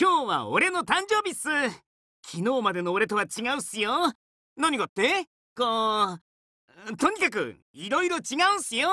今日は俺の誕生日っす昨日までの俺とは違うっすよ何がってこうとにかくいろいろ違うんすよ